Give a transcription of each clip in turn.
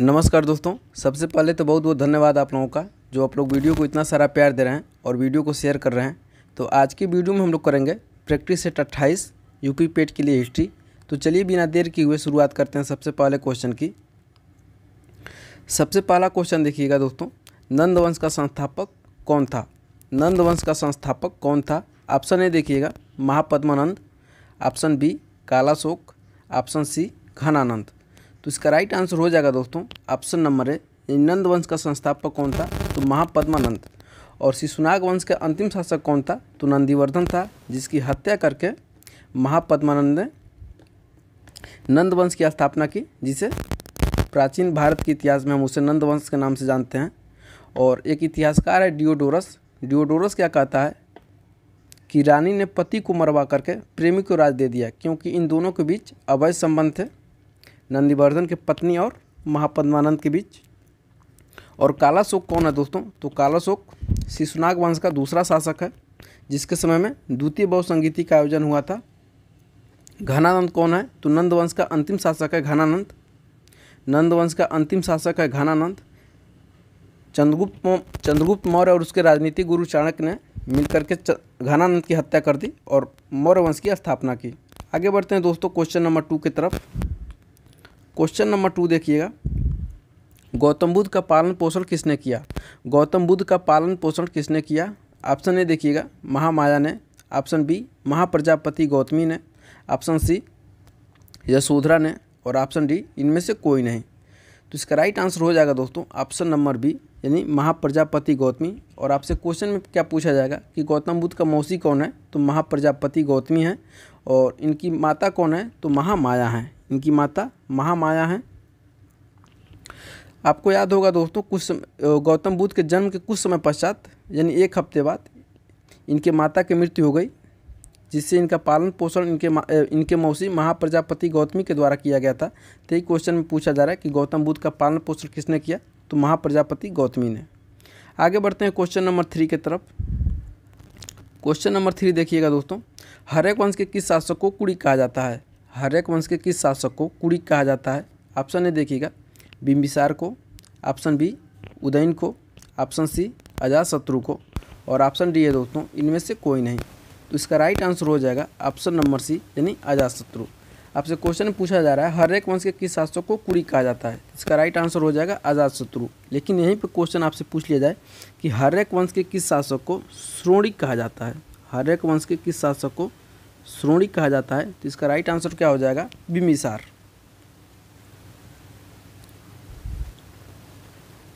नमस्कार दोस्तों सबसे पहले तो बहुत बहुत धन्यवाद आप लोगों का जो आप लोग वीडियो को इतना सारा प्यार दे रहे हैं और वीडियो को शेयर कर रहे हैं तो आज की वीडियो में हम लोग करेंगे प्रैक्टिस सेट अट्ठाईस यूपी पेट के लिए हिस्ट्री तो चलिए बिना देर किए हुए शुरुआत करते हैं सबसे पहले क्वेश्चन की सबसे पहला क्वेश्चन देखिएगा दोस्तों नंद वंश का संस्थापक कौन था नंद वंश का संस्थापक कौन था ऑप्शन ए देखिएगा Mahapadmananda option B Kalashoka option C Dhanananda तो इसका राइट आंसर हो जाएगा दोस्तों ऑप्शन नंबर है नंद वंश का संस्थापक कौन था तो महापद्मानंद और शिशुनाग वंश का अंतिम शासक कौन था तो नंदीवर्धन था जिसकी हत्या करके महापद्मानंद ने नंद वंश की स्थापना की जिसे प्राचीन भारत के इतिहास में हम उसे नंद वंश के नाम से जानते हैं और एक इतिहासकार है डिओडोरस डिओडोरस क्या कहता है कि रानी ने पति को मरवा करके प्रेमी को राज दे दिया क्योंकि इन दोनों के बीच अवैध संबंध थे नंदीवर्धन के पत्नी और महापद्मानंद के बीच और कालाशोक कौन है दोस्तों तो कालाशोक शिशुनाग वंश का दूसरा शासक है जिसके समय में द्वितीय बहु संगीति का आयोजन हुआ था घनानंद कौन है तो नंद वंश का अंतिम शासक है घनानंद नंद वंश का अंतिम शासक है घनानंद चंद्रगुप्त चंद्रगुप्त मौर्य और उसके राजनीतिक गुरु चाणक्य ने मिलकर के घनानंद की हत्या कर दी और मौर्य वंश की स्थापना की आगे बढ़ते हैं दोस्तों क्वेश्चन नंबर टू की तरफ क्वेश्चन नंबर टू देखिएगा गौतम बुद्ध का पालन पोषण किसने किया गौतम बुद्ध का पालन पोषण किसने किया ऑप्शन ए देखिएगा महामाया ने ऑप्शन बी महाप्रजापति गौतमी ने ऑप्शन सी यशोधरा ने और ऑप्शन डी इनमें से कोई नहीं तो इसका राइट आंसर हो जाएगा दोस्तों ऑप्शन नंबर बी यानी महाप्रजापति गौतमी और आपसे क्वेश्चन में क्या पूछा जाएगा कि गौतम बुद्ध का मौसी कौन है तो महाप्रजापति गौतमी है और इनकी माता कौन है तो महामाया हैं इनकी माता महामाया हैं आपको याद होगा दोस्तों कुछ गौतम बुद्ध के जन्म के कुछ समय पश्चात यानी एक हफ्ते बाद इनके माता की मृत्यु हो गई जिससे इनका पालन पोषण इनके इनके मौसी महाप्रजापति गौतमी के द्वारा किया गया था तो एक क्वेश्चन में पूछा जा रहा है कि गौतम बुद्ध का पालन पोषण किसने किया तो महाप्रजापति गौतमी ने आगे बढ़ते हैं क्वेश्चन नंबर थ्री की तरफ क्वेश्चन नंबर थ्री देखिएगा दोस्तों हरेक वंश के किस शासक को कुड़ी कहा जाता है हरेक वंश के किस शासक को कुड़ी कहा जाता है ऑप्शन ए देखिएगा बिम्बिसार को ऑप्शन बी उदयन को ऑप्शन सी शत्रु को और ऑप्शन डी है दोस्तों इनमें से कोई नहीं तो इसका राइट आंसर हो जाएगा ऑप्शन नंबर सी यानी शत्रु आपसे क्वेश्चन पूछा जा रहा है हर एक वंश के किस शासक को कुड़ी कहा जाता है इसका राइट आंसर हो जाएगा आजाद शत्रु लेकिन यहीं पर क्वेश्चन आपसे पूछ लिया जाए कि हर एक वंश के किस शासक को श्रोणी कहा जाता है हर एक वंश के किस शासक को श्रोणिक कहा जाता है तो इसका राइट आंसर क्या हो जाएगा बिमिसार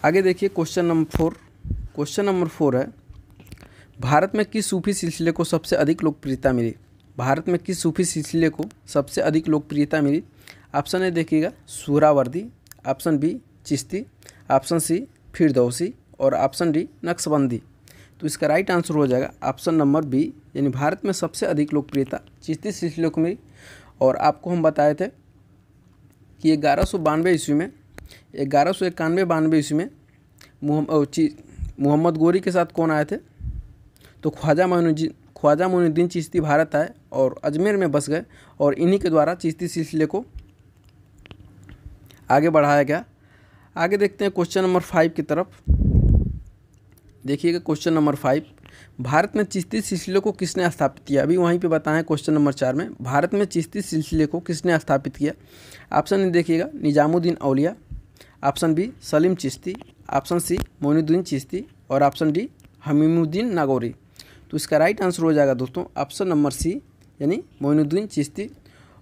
आगे देखिए question number four question number four है भारत में किस सूफी सिलसिले को सबसे अधिक लोकप्रियता मिली भारत में किस सूफी सिलसिले को सबसे अधिक लोकप्रियता मिली ऑप्शन ए देखिएगा Suhrawardi option B Chishti option C Firdausi और ऑप्शन डी नक्शबंदी तो इसका राइट आंसर हो जाएगा ऑप्शन नंबर बी यानी भारत में सबसे अधिक लोकप्रियता चिश्ती सिलसिले को मिली और आपको हम बताए थे कि ग्यारह सौ बानवे ईस्वी में ग्यारह सौ इक्यानवे बानवे ईस्वी में मोहम्मद गोरी के साथ कौन आए थे तो ख्वाजा मोनुद्दीन ख्वाजा मोनुद्दीन चिश्ती भारत आए और अजमेर में बस गए और इन्हीं के द्वारा चिश्ती सिलसिले को आगे बढ़ाया गया आगे देखते हैं क्वेश्चन नंबर फाइव की तरफ देखिएगा क्वेश्चन नंबर फाइव भारत में चिश्ती सिलसिले को किसने स्थापित किया अभी वहीं पे बताएं क्वेश्चन नंबर चार में भारत में चिश्ती सिलसिले को किसने स्थापित किया ऑप्शन ए देखिएगा Nizamuddin Auliya option B Salim Chishti option C Moinuddin Chishti और ऑप्शन डी हमीमुद्दीन नागौरी तो इसका राइट आंसर हो जाएगा दोस्तों ऑप्शन नंबर सी यानी मोनुद्दीन चिश्ती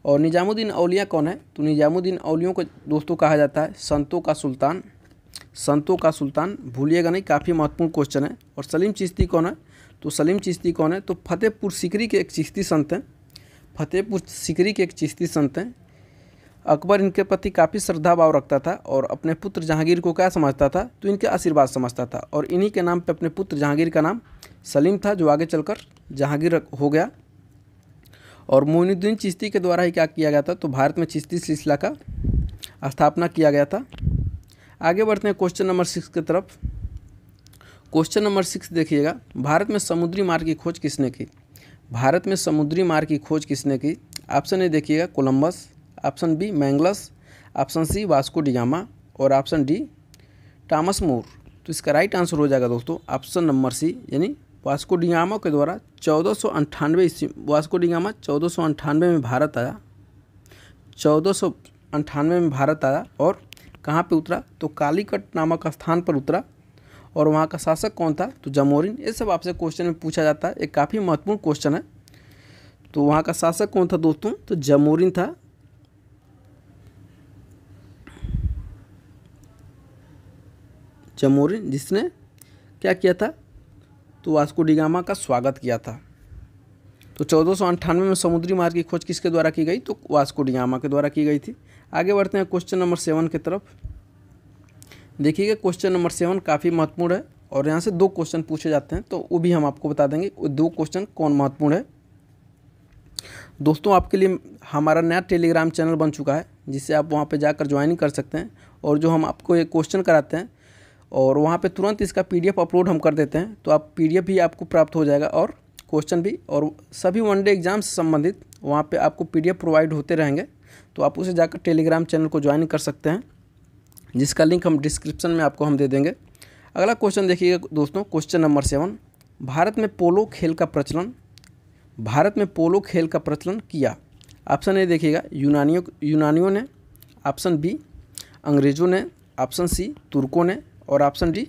और निजामुद्दीन अलिया कौन है तो निजामुद्दीन अलियों को दोस्तों कहा जाता है संतों का सुल्तान संतों का सुल्तान भूलिएगा नहीं काफ़ी महत्वपूर्ण क्वेश्चन है और सलीम चिश्ती कौन है तो सलीम चिश्ती कौन है तो फतेहपुर सिकरी के एक चिश्ती संत हैं फतेहपुर सिकरी के एक चिश्ती संत हैं अकबर इनके प्रति काफ़ी श्रद्धा भाव रखता था और अपने पुत्र जहांगीर को क्या समझता था तो इनके आशीर्वाद समझता था और इन्हीं के नाम पर अपने पुत्र जहांगीर का नाम सलीम था जो आगे चलकर जहांगीर हो गया और मोइनुद्दीन चिश्ती के द्वारा ही क्या किया गया था तो भारत में चिश्ती सिलसिला का स्थापना किया गया था आगे बढ़ते हैं क्वेश्चन नंबर सिक्स की तरफ क्वेश्चन नंबर सिक्स देखिएगा भारत में समुद्री मार्ग की खोज किसने की भारत में समुद्री मार्ग की खोज किसने की ऑप्शन ए देखिएगा Columbus option B Magellan option C Vasco da Gama और ऑप्शन डी टामस मोर तो इसका राइट आंसर हो जाएगा दोस्तों ऑप्शन नंबर सी यानी वास्को डिगामा के द्वारा चौदह सौ अंठानवे ईस्वी वास्को डिगामा चौदह सौ अंठानवे में भारत आया चौदह सौ अंठानवे में भारत आया और कहाँ पे उतरा तो कालीकट नामक स्थान पर उतरा और वहाँ का शासक कौन था तो जमोरिन ये सब आपसे क्वेश्चन में पूछा जाता है एक काफ़ी महत्वपूर्ण क्वेश्चन है तो वहाँ का शासक कौन था दोस्तों तो जमोरिन था जमोरिन जिसने क्या किया था तो वास्को डिगामा का स्वागत किया था तो चौदह में समुद्री मार्ग की खोज किसके द्वारा की गई तो वास्को डियामा के द्वारा की गई थी आगे बढ़ते हैं क्वेश्चन नंबर सेवन की तरफ देखिएगा क्वेश्चन नंबर सेवन काफ़ी महत्वपूर्ण है और यहाँ से दो क्वेश्चन पूछे जाते हैं तो वो भी हम आपको बता देंगे दो क्वेश्चन कौन महत्वपूर्ण है दोस्तों आपके लिए हमारा नया टेलीग्राम चैनल बन चुका है जिससे आप वहाँ पर जाकर ज्वाइन कर सकते हैं और जो हम आपको एक क्वेश्चन कराते हैं और वहाँ पे तुरंत इसका पीडीएफ अपलोड हम कर देते हैं तो आप पीडीएफ भी आपको प्राप्त हो जाएगा और क्वेश्चन भी और सभी वनडे एग्ज़ाम से संबंधित वहाँ पे आपको पीडीएफ प्रोवाइड होते रहेंगे तो आप उसे जाकर टेलीग्राम चैनल को ज्वाइन कर सकते हैं जिसका लिंक हम डिस्क्रिप्शन में आपको हम दे देंगे अगला क्वेश्चन देखिएगा दोस्तों क्वेश्चन नंबर सेवन भारत में पोलो खेल का प्रचलन भारत में पोलो खेल का प्रचलन किया ऑप्शन ए देखिएगा यूनानियों यूनानियों ने ऑप्शन बी अंग्रेज़ों ने ऑप्शन सी तुर्कों ने और ऑप्शन डी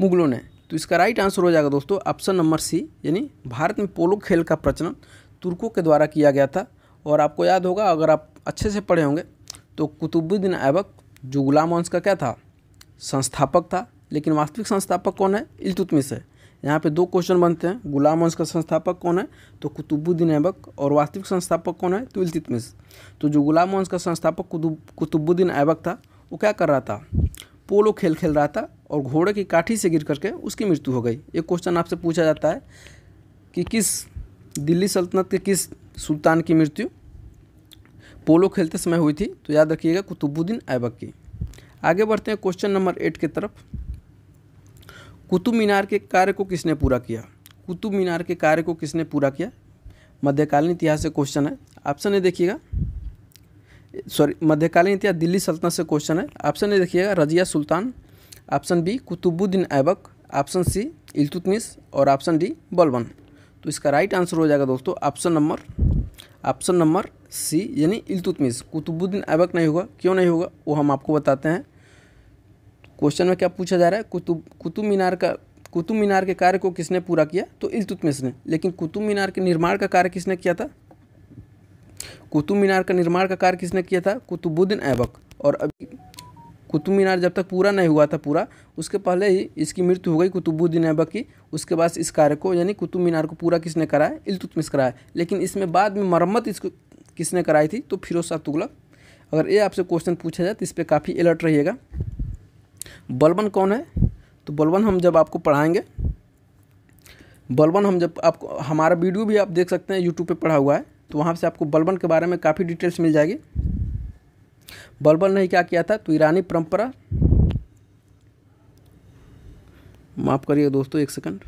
मुगलों ने तो इसका राइट आंसर हो जाएगा दोस्तों ऑप्शन नंबर सी यानी भारत में पोलो खेल का प्रचलन तुर्कों के द्वारा किया गया था और आपको याद होगा अगर आप अच्छे से पढ़े होंगे तो कुतुबुद्दीन ऐबक जो गुलाम वंश का क्या था संस्थापक था लेकिन वास्तविक संस्थापक कौन है इल्तुतमिश है यहाँ पे दो क्वेश्चन बनते हैं गुलाम वंश का संस्थापक कौन है तो कुतुबुद्दीन ऐबक और वास्तविक संस्थापक कौन है तो इल्तुतमिश तो जो गुलाम वंश का संस्थापक कुतुबुद्दीन ऐबक था वो क्या कर रहा था पोलो खेल खेल रहा था और घोड़े की काठी से गिर करके उसकी मृत्यु हो गई ये क्वेश्चन आपसे पूछा जाता है कि किस दिल्ली सल्तनत के किस सुल्तान की मृत्यु पोलो खेलते समय हुई थी तो याद रखिएगा कुतुबुद्दीन ऐबक की आगे बढ़ते हैं क्वेश्चन नंबर एट की तरफ कुतुब मीनार के कार्य को किसने पूरा किया कुतुब मीनार के कार्य को किसने पूरा किया मध्यकालीन इतिहास से क्वेश्चन है ऑप्शन है देखिएगा सॉरी मध्यकालीन इतिहास दिल्ली सल्तनत से क्वेश्चन है ऑप्शन है देखिएगा Razia Sultan option B Qutbuddin Aibak option C Iltutmish और ऑप्शन डी बलबन तो इसका राइट आंसर हो जाएगा दोस्तों option number option number C यानी इल्तुतमिस कुतुबुद्दीन ऐबक नहीं होगा क्यों नहीं होगा वो हम आपको बताते हैं क्वेश्चन में क्या पूछा जा रहा है कुतुब कुतुब मीनार का कुतुब मीनार के कार्य को किसने पूरा किया तो इल्तुतमिस ने लेकिन कुतुब मीनार के निर्माण का कार्य किसने किया था कुतुब मीनार का निर्माण का कार्य किसने किया था कुतुबुद्दीन ऐबक और अभी कुतुब मीनार जब तक पूरा नहीं हुआ था पूरा उसके पहले ही इसकी मृत्यु हो गई कुतुबुद्दीन ऐबक की उसके बाद इस कार्य को यानी कुतुब मीनार को पूरा किसने कराया इलतुतमिस कराया लेकिन इसमें बाद में मरम्मत इसको किसने कराई थी तो फिरोज शाह तुगलक अगर ये आपसे क्वेश्चन पूछा जाए तो इस पर काफ़ी अलर्ट रहिएगा बलबन कौन है तो बलबन हम जब आपको पढ़ाएंगे बलबन हम जब आपको हमारा वीडियो भी आप देख सकते हैं यूट्यूब पे पढ़ा हुआ है तो वहाँ से आपको बलबन के बारे में काफ़ी डिटेल्स मिल जाएगी बलबल ने क्या किया था तो ईरानी परंपरा माफ़ करिए दोस्तों एक सेकंड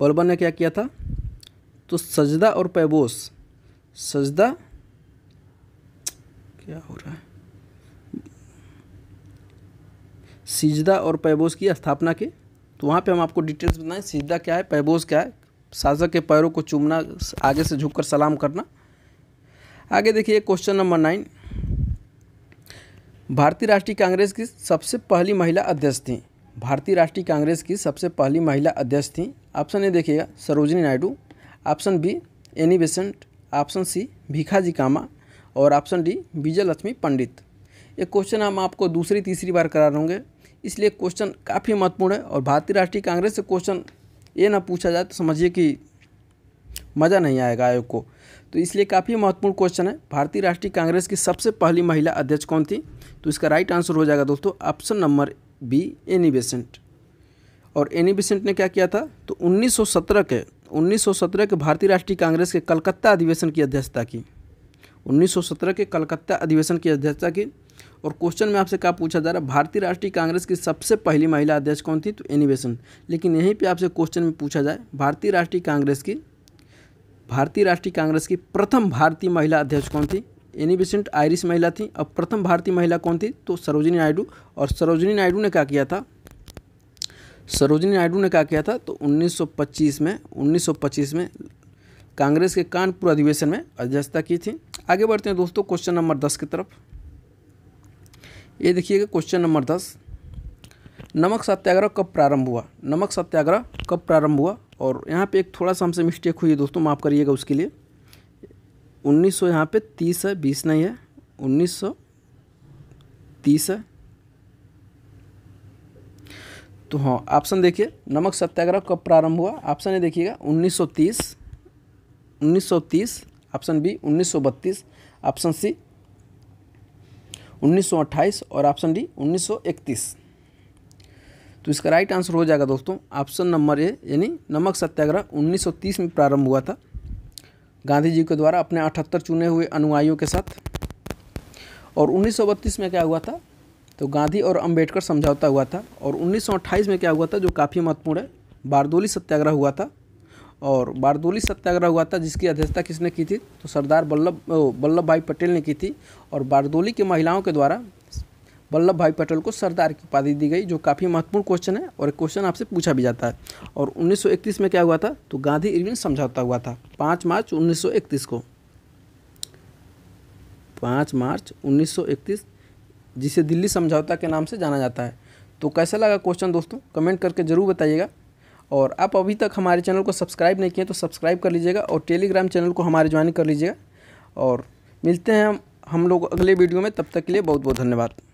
बलबल ने क्या किया था तो सजदा और पैबोस सजदा क्या हो रहा है सिजदा और पैबोस की स्थापना के तो वहाँ पे हम आपको डिटेल्स बताएं सिजदा क्या है पैबोस क्या है शासक के पैरों को चूमना आगे से झुककर सलाम करना आगे देखिए क्वेश्चन नंबर नाइन भारतीय राष्ट्रीय कांग्रेस की सबसे पहली महिला अध्यक्ष थी भारतीय राष्ट्रीय कांग्रेस की सबसे पहली महिला अध्यक्ष थी ऑप्शन ए देखिएगा Sarojini Naidu option B Annie Besant option C Bhikaji Cama और ऑप्शन डी विजय लक्ष्मी पंडित ये क्वेश्चन हम आपको दूसरी तीसरी बार करा रहे इसलिए क्वेश्चन काफ़ी महत्वपूर्ण है और भारतीय राष्ट्रीय कांग्रेस से क्वेश्चन ये ना पूछा जाए तो समझिए कि मज़ा नहीं आएगा आयोग को तो इसलिए काफ़ी महत्वपूर्ण क्वेश्चन है भारतीय राष्ट्रीय कांग्रेस की सबसे पहली महिला अध्यक्ष कौन थी तो इसका राइट आंसर हो जाएगा दोस्तों option number B Annie Besant और एनी बेसेंट ने क्या किया था तो 1917 के 1917 के भारतीय राष्ट्रीय कांग्रेस के कलकत्ता अधिवेशन की अध्यक्षता की 1917 के कलकत्ता अधिवेशन की अध्यक्षता की और क्वेश्चन में आपसे क्या पूछा जा रहा है भारतीय राष्ट्रीय कांग्रेस की सबसे पहली महिला अध्यक्ष कौन थी तो एनिवेशन लेकिन यहीं पर आपसे क्वेश्चन में पूछा जाए भारतीय राष्ट्रीय कांग्रेस की भारतीय राष्ट्रीय कांग्रेस की प्रथम भारतीय महिला अध्यक्ष कौन थी एनी बेसेंट आयरिश महिला थी अब प्रथम भारतीय महिला कौन थी तो सरोजिनी नायडू और सरोजिनी नायडू ने क्या किया था सरोजिनी नायडू ने क्या किया था तो 1925 में 1925 में कांग्रेस के कानपुर अधिवेशन में अध्यक्षता की थी आगे बढ़ते हैं दोस्तों क्वेश्चन नंबर दस की तरफ ये देखिएगा क्वेश्चन नंबर दस नमक सत्याग्रह कब प्रारंभ हुआ नमक सत्याग्रह कब प्रारंभ हुआ और यहाँ पे एक थोड़ा सा हमसे मिस्टेक हुई है दोस्तों माफ़ करिएगा उसके लिए 1900 सौ यहाँ पर तीस है बीस नहीं है 1930 है तो हाँ ऑप्शन देखिए नमक सत्याग्रह कब प्रारंभ हुआ ऑप्शन ये देखिएगा 1930 1930 ऑप्शन बी 1932 ऑप्शन सी 1928 और ऑप्शन डी 1931 तो इसका राइट आंसर हो जाएगा दोस्तों ऑप्शन नंबर ए यानी नमक सत्याग्रह 1930 में प्रारंभ हुआ था गांधी जी के द्वारा अपने 78 चुने हुए अनुयायियों के साथ और उन्नीस में क्या हुआ था तो गांधी और अंबेडकर समझौता हुआ था और उन्नीस में क्या हुआ था जो काफ़ी महत्वपूर्ण है बारदोली सत्याग्रह हुआ था और बारदोली सत्याग्रह हुआ था जिसकी अध्यक्षता किसने की थी तो सरदार वल्लभ वल्लभ भाई पटेल ने की थी और बारदोली की महिलाओं के द्वारा वल्लभ भाई पटेल को सरदार की उपाधि दी गई जो काफ़ी महत्वपूर्ण क्वेश्चन है और एक क्वेश्चन आपसे पूछा भी जाता है और 1931 में क्या हुआ था तो गांधी इरविन समझौता हुआ था 5 मार्च 1931 को 5 मार्च 1931 जिसे दिल्ली समझौता के नाम से जाना जाता है तो कैसा लगा क्वेश्चन दोस्तों कमेंट करके ज़रूर बताइएगा और आप अभी तक हमारे चैनल को सब्सक्राइब नहीं किए तो सब्सक्राइब कर लीजिएगा और टेलीग्राम चैनल को हमारे ज्वाइन कर लीजिएगा और मिलते हैं हम हम लोग अगले वीडियो में तब तक के लिए बहुत बहुत धन्यवाद